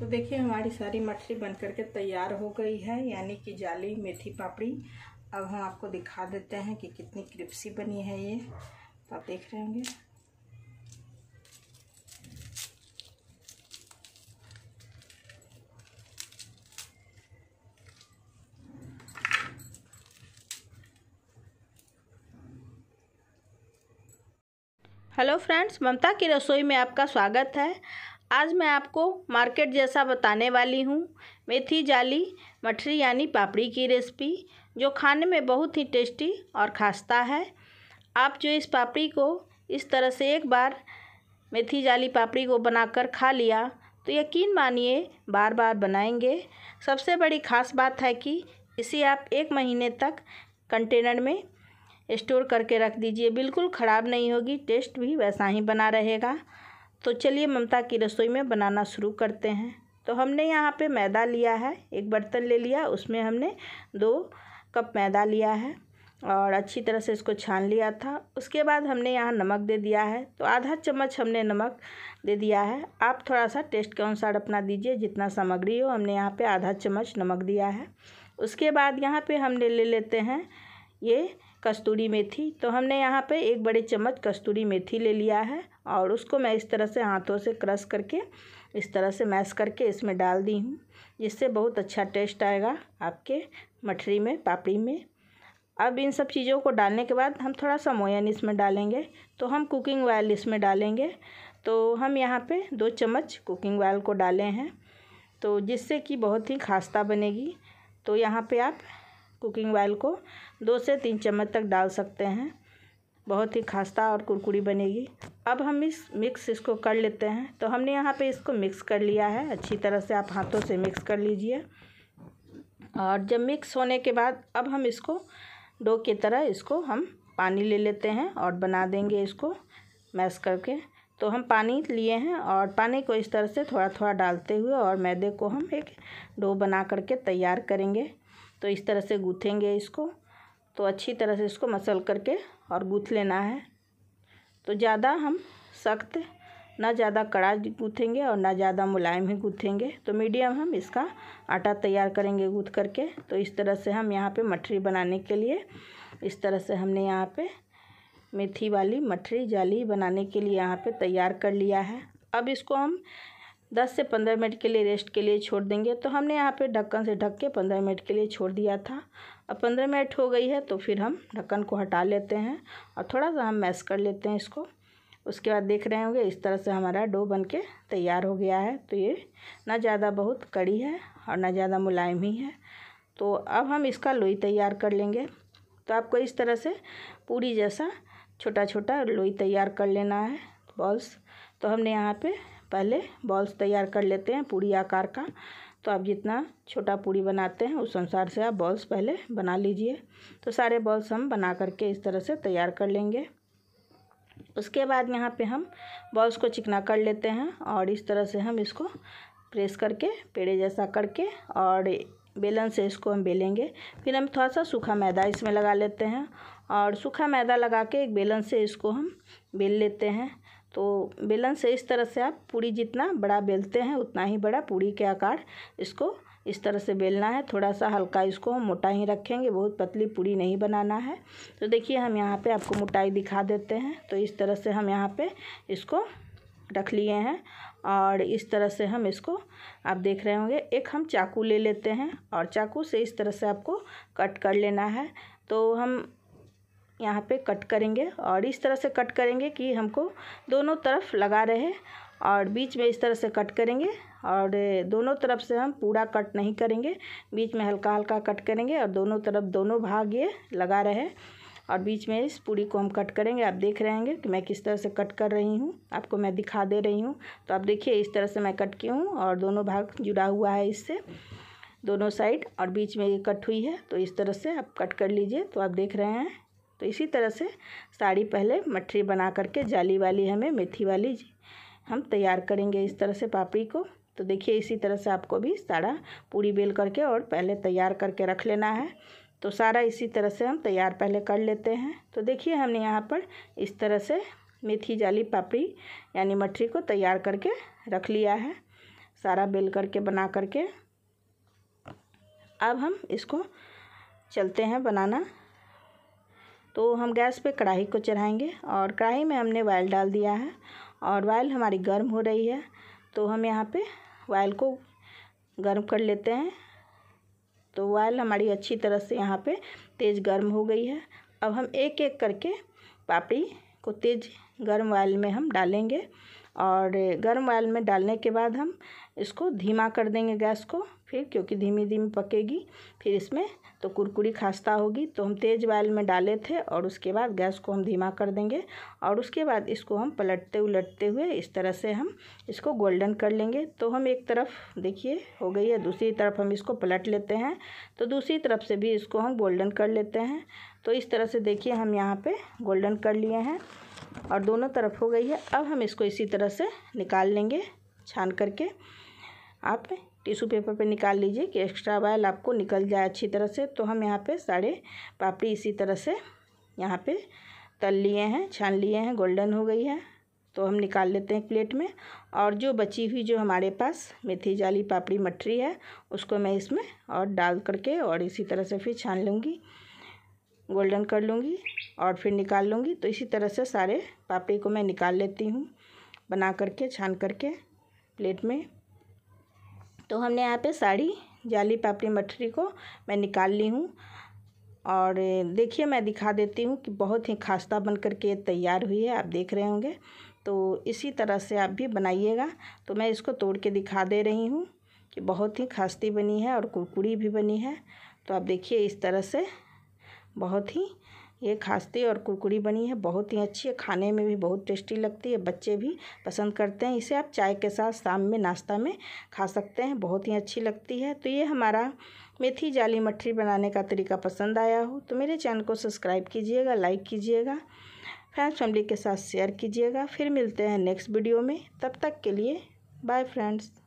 तो देखिए हमारी सारी मछली बन करके तैयार हो गई है यानी कि जाली मेथी पापड़ी अब हम आपको दिखा देते हैं कि कितनी क्रिप्सी बनी है ये तो आप देख रहे होंगे हेलो फ्रेंड्स ममता की रसोई में आपका स्वागत है आज मैं आपको मार्केट जैसा बताने वाली हूँ मेथी जाली मठरी यानी पापड़ी की रेसिपी जो खाने में बहुत ही टेस्टी और खास्ता है आप जो इस पापड़ी को इस तरह से एक बार मेथी जाली पापड़ी को बनाकर खा लिया तो यकीन मानिए बार बार बनाएंगे सबसे बड़ी खास बात है कि इसे आप एक महीने तक कंटेनर में स्टोर करके रख दीजिए बिल्कुल ख़राब नहीं होगी टेस्ट भी वैसा ही बना रहेगा तो चलिए ममता की रसोई में बनाना शुरू करते हैं तो हमने यहाँ पे मैदा लिया है एक बर्तन ले लिया उसमें हमने दो कप मैदा लिया है और अच्छी तरह से इसको छान लिया था उसके बाद हमने यहाँ नमक दे दिया है तो आधा चम्मच हमने नमक दे दिया है आप थोड़ा सा टेस्ट के अनुसार अपना दीजिए जितना सामग्री हो हमने यहाँ पे आधा चम्मच नमक दिया है उसके बाद यहाँ पे हमने ले लेते हैं ये कस्तूरी मेथी तो हमने यहाँ पे एक बड़े चम्मच कस्तूरी मेथी ले लिया है और उसको मैं इस तरह से हाथों से क्रश करके इस तरह से मैश करके इसमें डाल दी हूँ जिससे बहुत अच्छा टेस्ट आएगा आपके मठरी में पापड़ी में अब इन सब चीज़ों को डालने के बाद हम थोड़ा सा मोयन इसमें डालेंगे तो हम कुकिंग ऑयल इसमें डालेंगे तो हम यहाँ पे दो चम्मच कुकिंग ऑयल को डाले हैं तो जिससे कि बहुत ही खास्ता बनेगी तो यहाँ पे आप कुकिंग ऑयल को दो से तीन चम्मच तक डाल सकते हैं बहुत ही खास्ता और कुरकुरी बनेगी अब हम इस मिक्स इसको कर लेते हैं तो हमने यहाँ पे इसको मिक्स कर लिया है अच्छी तरह से आप हाथों से मिक्स कर लीजिए और जब मिक्स होने के बाद अब हम इसको डो की तरह इसको हम पानी ले लेते हैं और बना देंगे इसको मैश करके तो हम पानी लिए हैं और पानी को इस तरह से थोड़ा थोड़ा डालते हुए और मैदे को हम एक डो बना करके तैयार करेंगे तो इस तरह से गूँथेंगे इसको तो अच्छी तरह से इसको मसल करके और गूँथ लेना है तो ज़्यादा हम सख्त ना ज़्यादा कड़ा गूँथेंगे और ना ज़्यादा मुलायम ही गूँथेंगे तो मीडियम हम इसका आटा तैयार करेंगे गूँथ करके तो इस तरह से हम यहाँ पे मठरी बनाने के लिए इस तरह से हमने यहाँ पे मेथी वाली मठरी जाली बनाने के लिए यहाँ पे तैयार कर लिया है अब इसको हम 10 से 15 मिनट के लिए रेस्ट के लिए छोड़ देंगे तो हमने यहाँ पे ढक्कन से ढक के 15 मिनट के लिए छोड़ दिया था अब 15 मिनट हो गई है तो फिर हम ढक्कन को हटा लेते हैं और थोड़ा सा हम मैश कर लेते हैं इसको उसके बाद देख रहे होंगे इस तरह से हमारा डो बन के तैयार हो गया है तो ये ना ज़्यादा बहुत कड़ी है और ना ज़्यादा मुलायम ही है तो अब हम इसका लोई तैयार कर लेंगे तो आपको इस तरह से पूरी जैसा छोटा छोटा लोई तैयार कर लेना है बॉल्स तो हमने यहाँ पे पहले बॉल्स तैयार कर लेते हैं पूरी आकार का तो आप जितना छोटा पूरी बनाते हैं उस अनुसार से आप बॉल्स पहले बना लीजिए तो सारे बॉल्स हम बना करके इस तरह से तैयार कर लेंगे उसके बाद यहाँ पे हम बॉल्स को चिकना कर लेते हैं और इस तरह से हम इसको प्रेस करके पेड़े जैसा करके और बेलन से इसको हम बेलेंगे फिर हम थोड़ा सा सूखा मैदा इसमें लगा लेते हैं और सूखा मैदा लगा के एक बेलन से इसको हम बेल लेते हैं तो बेलन से इस तरह से आप पूड़ी जितना बड़ा बेलते हैं उतना ही बड़ा पूड़ी के आकार इसको इस तरह से बेलना है थोड़ा सा हल्का इसको हम मोटा ही रखेंगे बहुत पतली पूड़ी नहीं बनाना है तो देखिए हम यहाँ पे आपको मोटाई दिखा देते हैं तो इस तरह से हम यहाँ पे इसको रख लिए हैं और इस तरह से हम इसको आप देख रहे होंगे एक हम चाकू ले लेते हैं और चाकू से इस तरह से आपको कट कर लेना है तो हम यहाँ पे कट करेंगे और इस तरह से कट करेंगे कि हमको दोनों तरफ लगा रहे और बीच में इस तरह से कट करेंगे और दोनों तरफ से हम पूरा कट नहीं करेंगे बीच में हल्का हल्का कट करेंगे और दोनों तरफ दोनों भाग ये लगा रहे और बीच में इस पूरी को हम कट करेंगे आप देख रहे होंगे कि मैं किस तरह से कट कर रही हूँ आपको मैं दिखा दे रही हूँ तो आप देखिए इस तरह से मैं कट की हूँ और दोनों भाग जुड़ा हुआ है इससे दोनों साइड और बीच में ये कट हुई है तो इस तरह से आप कट कर लीजिए तो आप देख रहे हैं तो इसी तरह से साड़ी पहले मठरी बना करके जाली वाली हमें मेथी वाली हम तैयार करेंगे इस तरह से पापड़ी को तो देखिए इसी तरह से आपको भी साड़ा पूरी बेल करके और पहले तैयार करके रख लेना है तो सारा इसी तरह से हम तैयार पहले कर लेते हैं तो देखिए हमने यहाँ पर इस तरह से मेथी जाली पापड़ी यानी मठरी को तैयार करके रख लिया है सारा बेल करके बना करके अब हम इसको चलते हैं बनाना तो हम गैस पे कढ़ाई को चढ़ाएंगे और कढ़ाई में हमने वायल डाल दिया है और वायल हमारी गर्म हो रही है तो हम यहाँ पे वायल को गर्म कर लेते हैं तो वायल हमारी अच्छी तरह से यहाँ पे तेज़ गर्म हो गई है अब हम एक एक करके पापड़ी को तेज़ गर्म वायल में हम डालेंगे और गर्म वायल में डालने के बाद हम इसको धीमा कर देंगे गैस को फिर क्योंकि धीमी धीमी पकेगी फिर इसमें तो कुरकुरी खास्ता होगी तो हम तेज़ बाल में डाले थे और उसके बाद गैस को हम धीमा कर देंगे और उसके बाद इसको हम पलटते उलटते हुए इस तरह से हम इसको गोल्डन कर लेंगे तो हम एक तरफ देखिए हो गई है दूसरी तरफ हम इसको पलट लेते हैं तो दूसरी तरफ से भी इसको हम गोल्डन कर लेते हैं तो इस तरह से देखिए हम यहाँ पर गोल्डन कर लिए हैं और दोनों तरफ हो गई है अब हम इसको इसी तरह से निकाल लेंगे छान करके आप टिश्यू पेपर पे निकाल लीजिए कि एक्स्ट्रा वायल आपको निकल जाए अच्छी तरह से तो हम यहाँ पे सारे पापड़ी इसी तरह से यहाँ पे तल लिए हैं छान लिए हैं गोल्डन हो गई है तो हम निकाल लेते हैं प्लेट में और जो बची हुई जो हमारे पास मेथी जाली पापड़ी मठरी है उसको मैं इसमें और डाल करके और इसी तरह से फिर छान लूँगी गोल्डन कर लूँगी और फिर निकाल लूँगी तो इसी तरह से सारे पापड़ी को मैं निकाल लेती हूँ बना करके छान करके प्लेट में तो हमने यहाँ पे साड़ी जाली पापड़ी मठरी को मैं निकाल ली हूँ और देखिए मैं दिखा देती हूँ कि बहुत ही खास्ता बन करके तैयार हुई है आप देख रहे होंगे तो इसी तरह से आप भी बनाइएगा तो मैं इसको तोड़ के दिखा दे रही हूँ कि बहुत ही खास्ती बनी है और कुरकुरी भी बनी है तो आप देखिए इस तरह से बहुत ही ये खास्ते और कुरकुरी बनी है बहुत ही अच्छी है खाने में भी बहुत टेस्टी लगती है बच्चे भी पसंद करते हैं इसे आप चाय के साथ शाम में नाश्ता में खा सकते हैं बहुत ही अच्छी लगती है तो ये हमारा मेथी जाली मठरी बनाने का तरीका पसंद आया हो तो मेरे चैनल को सब्सक्राइब कीजिएगा लाइक कीजिएगा फ्रेंड्स फैमिली के साथ शेयर कीजिएगा फिर मिलते हैं नेक्स्ट वीडियो में तब तक के लिए बाय फ्रेंड्स